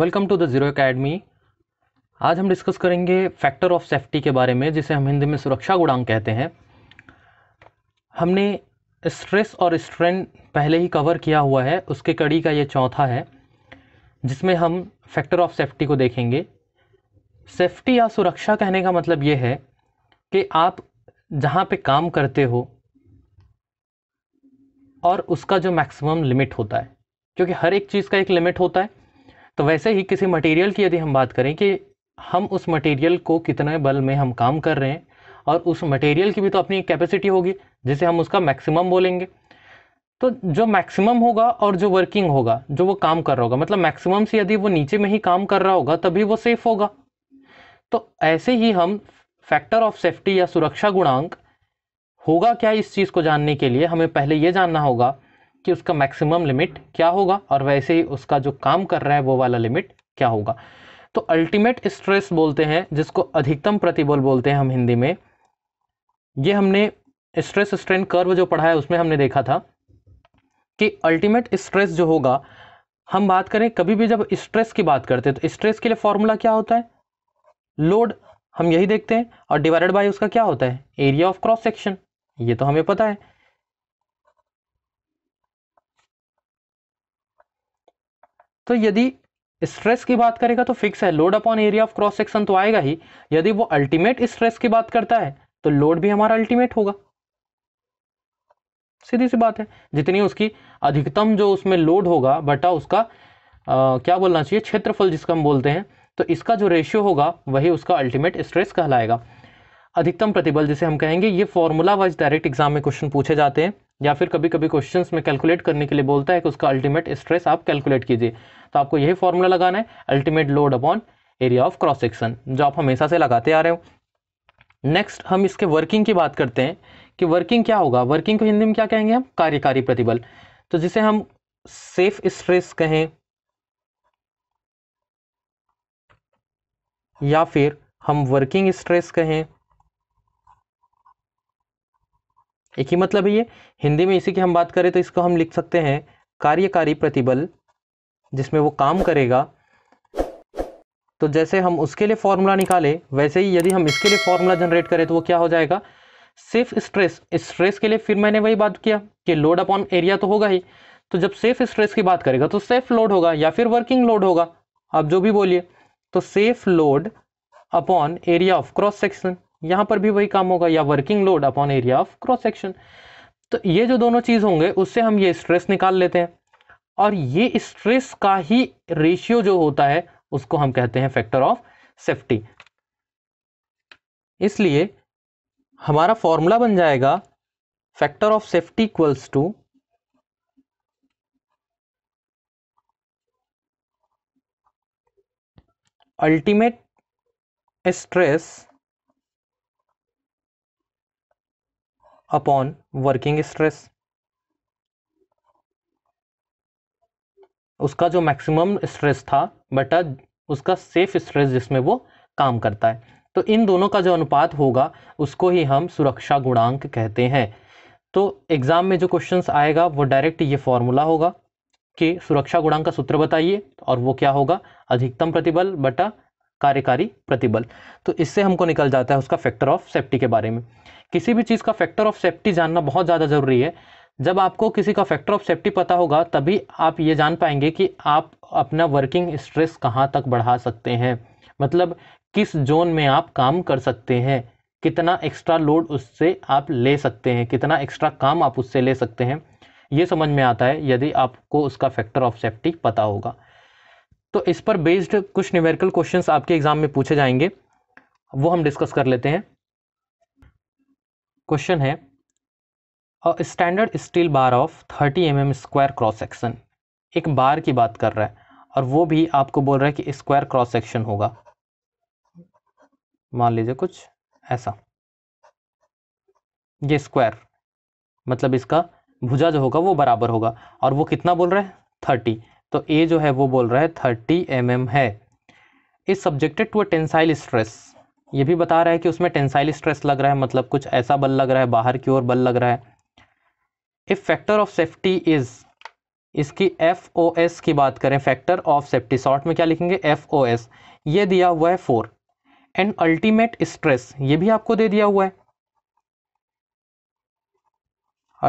Welcome to the zero academy आज हम discuss करेंगे फैक्टर ऑफ सेफ्टी के बारे में जिसे हम हिंदी में सुरक्षा गुणांक कहते हैं हमने स्ट्रेस और स्ट्रेन पहले ही कवर किया हुआ है उसके कड़ी का ये चौथा है जिसमें हम फैक्टर ऑफ सेफ्टी को देखेंगे सेफ्टी या सुरक्षा कहने का मतलब ये है कि आप जहाँ पे काम करते हो और उसका जो मैक्सिमम लिमिट होता है क्योंकि हर एक चीज़ का एक लिमिट होता है तो वैसे ही किसी मटेरियल की यदि हम बात करें कि हम उस मटेरियल को कितने बल में हम काम कर रहे हैं और उस मटेरियल की भी तो अपनी कैपेसिटी होगी जिसे हम उसका मैक्सिमम बोलेंगे तो जो मैक्सिमम होगा और जो वर्किंग होगा जो वो काम कर रहा होगा मतलब मैक्सिमम से यदि वो नीचे में ही काम कर रहा होगा तभी वो सेफ होगा तो ऐसे ही हम फैक्टर ऑफ सेफ्टी या सुरक्षा गुणांक होगा क्या इस चीज़ को जानने के लिए हमें पहले ये जानना होगा कि उसका मैक्सिमम लिमिट क्या होगा और वैसे ही उसका जो काम कर रहा है वो वाला लिमिट क्या होगा तो अल्टीमेट स्ट्रेस बोलते हैं जिसको अधिकतम प्रतिबल बोलते हैं हम हिंदी में ये हमने स्ट्रेस स्ट्रेन कर्व जो पढ़ा है उसमें हमने देखा था कि अल्टीमेट स्ट्रेस जो होगा हम बात करें कभी भी जब स्ट्रेस की बात करते हैं तो स्ट्रेस के लिए फॉर्मूला क्या होता है लोड हम यही देखते हैं और डिवाइडेड बाय उसका क्या होता है एरिया ऑफ क्रॉस सेक्शन ये तो हमें पता है तो यदि स्ट्रेस की बात करेगा तो फिक्स है load upon area of cross section तो आएगा ही यदि वो अल्टीमेट स्ट्रेस की बात करता है तो लोड भी हमारा अल्टीमेट होगा सीधी सी बात है जितनी उसकी अधिकतम जो उसमें लोड होगा बटा उसका आ, क्या बोलना चाहिए क्षेत्रफल जिसका हम बोलते हैं तो इसका जो रेशियो होगा वही उसका अल्टीमेट स्ट्रेस कहलाएगा अधिकतम प्रतिबल जिसे हम कहेंगे ये फॉर्मूला वाइज डायरेक्ट एग्जाम में क्वेश्चन पूछे जाते हैं या फिर कभी कभी क्वेश्चंस में कैलकुलेट करने के लिए बोलता है कि उसका अल्टीमेट स्ट्रेस आप कैलकुलेट कीजिए तो आपको यही फॉर्मूला लगाना है ultimate load upon area of cross section जो आप हमेशा से लगाते आ रहे हो नेक्स्ट हम इसके वर्किंग की बात करते हैं कि वर्किंग क्या होगा वर्किंग को हिंदी में क्या कहेंगे हम कार्यकारी प्रतिबल तो जिसे हम सेफ स्ट्रेस कहें या फिर हम वर्किंग स्ट्रेस कहें एक ही मतलब है ये हिंदी में इसी की हम बात करें तो इसको हम लिख सकते हैं कार्यकारी प्रतिबल जिसमें वो काम करेगा तो जैसे हम उसके लिए फॉर्मूला निकाले वैसे ही यदि हम इसके लिए फॉर्मूला जनरेट करें तो वो क्या हो जाएगा सेफ स्ट्रेस स्ट्रेस के लिए फिर मैंने वही बात किया कि लोड अपॉन एरिया तो होगा ही तो जब सेफ स्ट्रेस की बात करेगा तो सेफ लोड होगा या फिर वर्किंग लोड होगा आप जो भी बोलिए तो safe load upon area of cross section यहाँ पर भी वही काम होगा या working load upon area of cross section तो ये जो दोनों चीज़ होंगे उससे हम ये स्ट्रेस निकाल लेते हैं और ये स्ट्रेस का ही रेशियो जो होता है उसको हम कहते हैं फैक्टर ऑफ सेफ्टी इसलिए हमारा फॉर्मूला बन जाएगा factor of safety equals to ultimate stress upon working stress उसका जो मैक्सिमम स्ट्रेस था बटा uh, उसका सेफ स्ट्रेस जिसमें वो काम करता है तो इन दोनों का जो अनुपात होगा उसको ही हम सुरक्षा गुणांक कहते हैं तो एग्ज़ाम में जो क्वेश्चंस आएगा वो डायरेक्ट ये फॉर्मूला होगा कि सुरक्षा गुणांक का सूत्र बताइए और वो क्या होगा अधिकतम प्रतिबल बटा uh, कार्यकारी प्रतिबल तो इससे हमको निकल जाता है उसका फैक्टर ऑफ सेफ्टी के बारे में किसी भी चीज़ का फैक्टर ऑफ सेफ्टी जानना बहुत ज़्यादा ज़रूरी है जब आपको किसी का फैक्टर ऑफ सेफ्टी पता होगा तभी आप ये जान पाएंगे कि आप अपना वर्किंग स्ट्रेस कहाँ तक बढ़ा सकते हैं मतलब किस जोन में आप काम कर सकते हैं कितना एक्स्ट्रा लोड उससे आप ले सकते हैं कितना एक्स्ट्रा काम आप उससे ले सकते हैं ये समझ में आता है यदि आपको उसका फैक्टर ऑफ सेफ्टी पता होगा तो इस पर बेस्ड कुछ न्यूमेरिकल क्वेश्चंस आपके एग्ज़ाम में पूछे जाएंगे वो हम डिस्कस कर लेते हैं क्वेश्चन है a standard steel bar of thirty M M square cross section एक बार की बात कर रहा है और वो भी आपको बोल रहा है कि स्क्वायर क्रॉस सेक्शन होगा मान लीजिए कुछ ऐसा ये स्क्वायर मतलब इसका भुजा जो होगा वो बराबर होगा और वो कितना बोल रहा है थर्टी तो ए जो है वो बोल रहा है थर्टी एम mm है इस subjected to a tensile stress ये भी बता रहा है कि उसमें टेंसाइल स्ट्रेस लग रहा है मतलब कुछ ऐसा बल लग रहा है बाहर की ओर बल लग रहा है if factor of safety is इसकी एफ ओ एस की बात करें फैक्टर ऑफ सेफ्टी शॉर्ट में क्या लिखेंगे एफ ओ एस ये दिया हुआ है फोर एंड अल्टीमेट स्ट्रेस ये भी आपको दे दिया हुआ है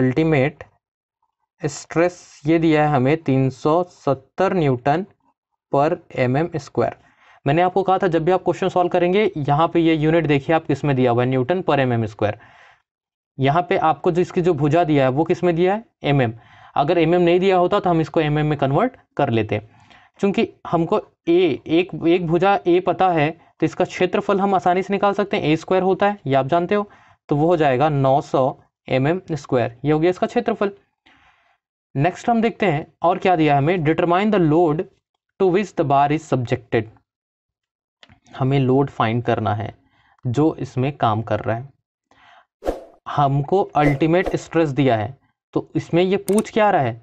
अल्टीमेट स्ट्रेस ये दिया है हमें 370 न्यूटन पर एम एम स्क्वायर मैंने आपको कहा था जब भी आप क्वेश्चन सॉल्व करेंगे यहाँ पे ये यूनिट देखिए आप किस में दिया हुआ है न्यूटन पर एम एम स्क्वायर यहाँ पे आपको जो इसकी जो भुजा दिया है वो किस में दिया है एम mm. अगर एम mm नहीं दिया होता तो हम इसको एम mm में कन्वर्ट कर लेते चूँकि हमको ए एक एक भुजा ए पता है तो इसका क्षेत्रफल हम आसानी से निकाल सकते हैं ए स्क्वायर होता है ये आप जानते हो तो वो हो जाएगा नौ सौ एम एम स्क्वायर ये हो गया इसका क्षेत्रफल नेक्स्ट हम देखते हैं और क्या दिया हमें determine the load to which the bar is subjected हमें लोड फाइंड करना है जो इसमें काम कर रहा है हमको अल्टीमेट स्ट्रेस दिया है तो इसमें ये पूछ क्या रहा है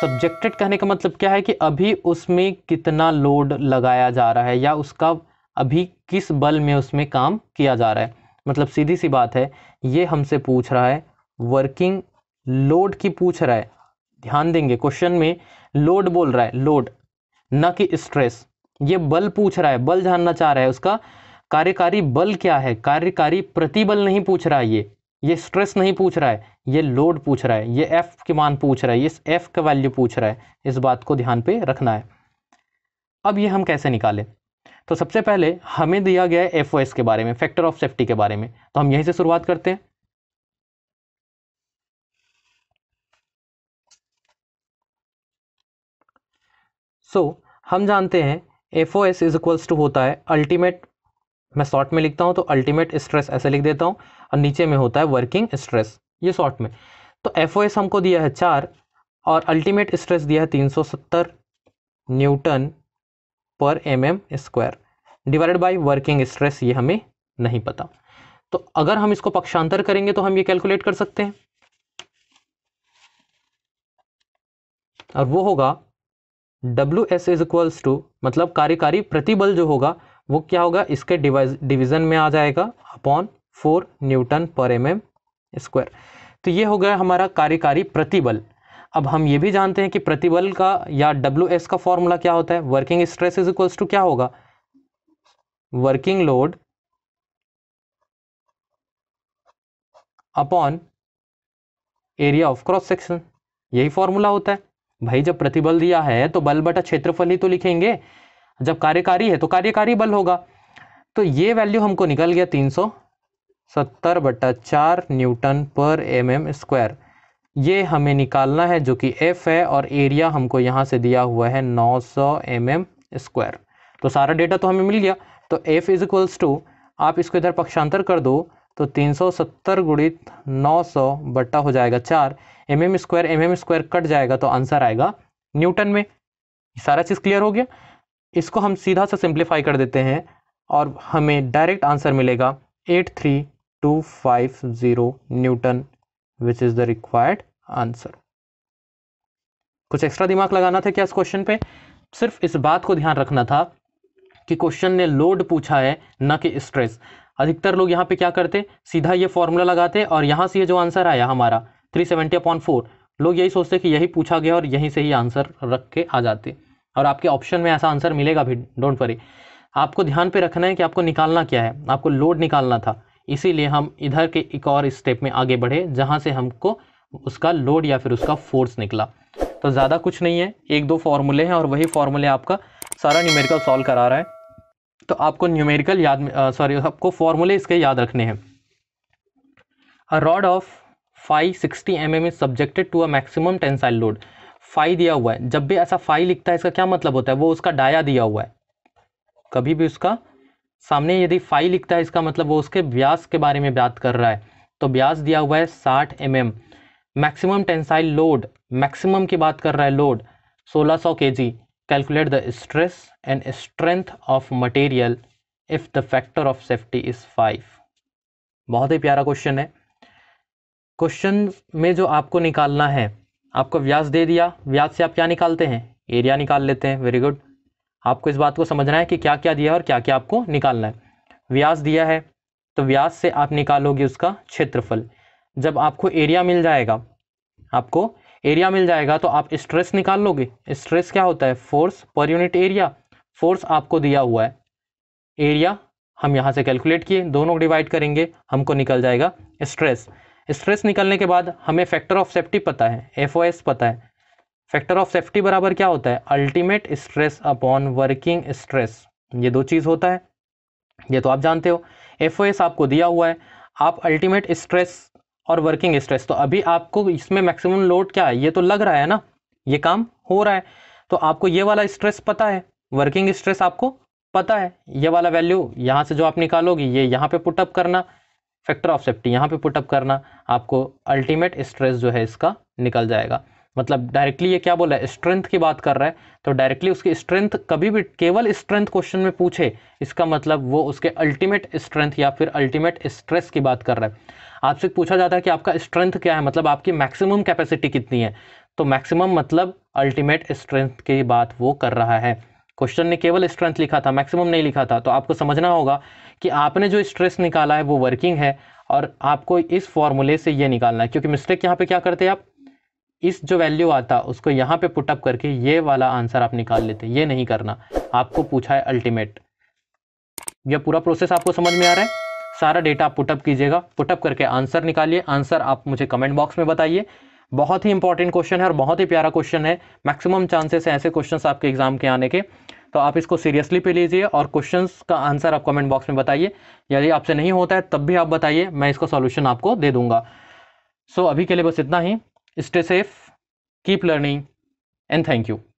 सब्जेक्टेड कहने का मतलब क्या है कि अभी उसमें कितना लोड लगाया जा रहा है या उसका अभी किस बल में उसमें काम किया जा रहा है मतलब सीधी सी बात है ये हमसे पूछ रहा है वर्किंग लोड की पूछ रहा है ध्यान देंगे क्वेश्चन में लोड बोल रहा है लोड ना कि स्ट्रेस ये बल पूछ रहा है बल जानना चाह रहा है उसका कार्यकारी बल क्या है कार्यकारी प्रतिबल नहीं पूछ रहा ये ये स्ट्रेस नहीं पूछ रहा है ये लोड पूछ रहा है ये एफ के मान पूछ रहा है ये एफ का वैल्यू पूछ रहा है इस बात को ध्यान पे रखना है अब ये हम कैसे निकालें तो सबसे पहले हमें दिया गया है एफ के बारे में फैक्टर ऑफ सेफ्टी के बारे में तो हम यहीं से शुरुआत करते हैं सो so, हम जानते हैं F O S is equals to होता है अल्टीमेट मैं शॉर्ट में लिखता हूँ तो अल्टीमेट स्ट्रेस ऐसे लिख देता हूँ और नीचे में होता है वर्किंग स्ट्रेस ये शॉर्ट में तो एफ हमको दिया है चार और अल्टीमेट स्ट्रेस दिया है तीन सौ सत्तर न्यूटन पर M M square divide by working stress ये हमें नहीं पता तो अगर हम इसको पक्षांतर करेंगे तो हम ये कैलकुलेट कर सकते हैं और वो होगा W S is equals to मतलब कार्यकारी प्रतिबल जो होगा वो क्या होगा इसके डिविजन में आ जाएगा अपॉन फोर न्यूटन पर एम एम स्क्वायर तो ये हो गया हमारा कार्यकारी प्रतिबल अब हम ये भी जानते हैं कि प्रतिबल का या डब्ल्यू एस का फॉर्मूला क्या होता है working stress is equals to क्या होगा working load upon area of cross section यही फॉर्मूला होता है भाई जब प्रतिबल दिया है तो बल बटा क्षेत्रफल ही तो लिखेंगे जब कार्यकारी है तो कार्यकारी बल होगा तो ये वैल्यू हमको निकल गया तीन सौ सत्तर बटा चार न्यूटन पर एम एम स्क्वायर ये हमें निकालना है जो कि एफ है और एरिया हमको यहाँ से दिया हुआ है नौ सौ एम एम स्क्वायर तो सारा डेटा तो हमें मिल गया तो एफ इज इक्वल्स टू आप इसको इधर पक्षांतर कर दो तो 370 सौ सत्तर गुणित नौ बट्टा हो जाएगा चार M M square M M square cut जाएगा तो आंसर आएगा न्यूटन में सारा चीज़ क्लियर हो गया इसको हम सीधा सा सिंप्लीफाई कर देते हैं और हमें डायरेक्ट आंसर मिलेगा eight three two five zero newton which is the required answer कुछ एक्स्ट्रा दिमाग लगाना था क्या इस क्वेश्चन पे सिर्फ इस बात को ध्यान रखना था कि क्वेश्चन ने लोड पूछा है ना कि स्ट्रेस अधिकतर लोग यहाँ पे क्या करते सीधा ये फॉर्मूला लगाते और यहाँ से ये जो आंसर आया हमारा थ्री सेवेंटी अपॉन फोर लोग यही सोचते कि यही पूछा गया और यहीं से ही आंसर रख के आ जाते और आपके ऑप्शन में ऐसा आंसर मिलेगा भी डोंट वरी आपको ध्यान पे रखना है कि आपको निकालना क्या है आपको लोड निकालना था इसीलिए हम इधर के एक और स्टेप में आगे बढ़े जहाँ से हमको उसका लोड या फिर उसका फोर्स निकला तो ज़्यादा कुछ नहीं है एक दो फार्मूले हैं और वही फार्मूले आपका सारा न्यूमेरिकल सॉल्व करा रहा है तो आपको न्यूमेरिकल याद सॉरी आपको फॉर्मूले इसके याद रखने हैं a rod of 560 M is subjected to a maximum tensile load फाई दिया हुआ है जब भी ऐसा फाई लिखता है इसका क्या मतलब होता है वो उसका डाया दिया हुआ है कभी भी उसका सामने यदि फाई लिखता है इसका मतलब वो उसके ब्यास के बारे में बात कर रहा है तो ब्यास दिया हुआ है साठ M M maximum tensile load maximum की बात कर रहा है लोड 1600 सौ K G calculate the stress and strength of material if the factor of safety is five बहुत ही प्यारा क्वेश्चन है क्वेश्चन में जो आपको निकालना है आपको व्यास दे दिया व्यास से आप क्या निकालते हैं एरिया निकाल लेते हैं वेरी गुड आपको इस बात को समझना है कि क्या क्या दिया है और क्या क्या आपको निकालना है व्यास दिया है तो व्यास से आप निकालोगे उसका क्षेत्रफल जब आपको एरिया मिल जाएगा आपको एरिया मिल जाएगा तो आप स्ट्रेस निकाल लोगे स्ट्रेस क्या होता है force per unit area force आपको दिया हुआ है एरिया हम यहाँ से कैलकुलेट किए दोनों डिवाइड करेंगे हमको निकल जाएगा स्ट्रेस स्ट्रेस निकलने के बाद हमें फैक्टर ऑफ सेफ्टी पता है एफ पता है फैक्टर ऑफ सेफ्टी बराबर क्या होता है ultimate stress upon working stress ये दो चीज़ होता है ये तो आप जानते हो एफ आपको दिया हुआ है आप अल्टीमेट स्ट्रेस और वर्किंग स्ट्रेस तो अभी आपको इसमें मैक्सिमम लोड क्या है ये तो लग रहा है ना ये काम हो रहा है तो आपको ये वाला स्ट्रेस पता है वर्किंग स्ट्रेस आपको पता है ये वाला वैल्यू यहाँ से जो आप निकालोगे ये यहाँ पे पुटअप करना फैक्टर ऑफ सेफ्टी यहाँ पे पुटअप करना आपको अल्टीमेट स्ट्रेस जो है इसका निकल जाएगा मतलब डायरेक्टली ये क्या बोला है स्ट्रेंथ की बात कर रहा है तो डायरेक्टली उसकी स्ट्रेंथ कभी भी केवल स्ट्रेंथ क्वेश्चन में पूछे इसका मतलब वो उसके अल्टीमेट स्ट्रेंथ या फिर अल्टीमेट स्ट्रेस की बात कर रहा है आपसे पूछा जाता है कि आपका स्ट्रेंथ क्या है मतलब आपकी मैक्सिमम कैपेसिटी कितनी है तो मैक्सिमम मतलब अल्टीमेट स्ट्रेंथ की बात वो कर रहा है क्वेश्चन ने केवल स्ट्रेंथ लिखा था मैक्सिमम नहीं लिखा था तो आपको समझना होगा कि आपने जो स्ट्रेस निकाला है वो वर्किंग है और आपको इस फॉर्मूले से ये निकालना है क्योंकि मिस्टेक यहाँ पे क्या करते हैं आप इस जो वैल्यू आता उसको यहाँ पे पुटअप करके ये वाला आंसर आप निकाल लेते ये नहीं करना आपको पूछा है अल्टीमेट यह पूरा प्रोसेस आपको समझ में आ रहा है सारा डेटा आप पुटअप कीजिएगा पुटअप करके आंसर निकालिए आंसर आप मुझे कमेंट बॉक्स में बताइए बहुत ही इंपॉर्टेंट क्वेश्चन है और बहुत ही प्यारा क्वेश्चन है मैक्सिमम चांसेस है ऐसे क्वेश्चन आपके एग्जाम के आने के तो आप इसको सीरियसली पे लीजिए और क्वेश्चन का आंसर आप कमेंट बॉक्स में बताइए यदि आपसे नहीं होता है तब भी आप बताइए मैं इसका सॉल्यूशन आपको दे दूंगा सो so, अभी के लिए बस इतना ही stay safe keep learning and thank you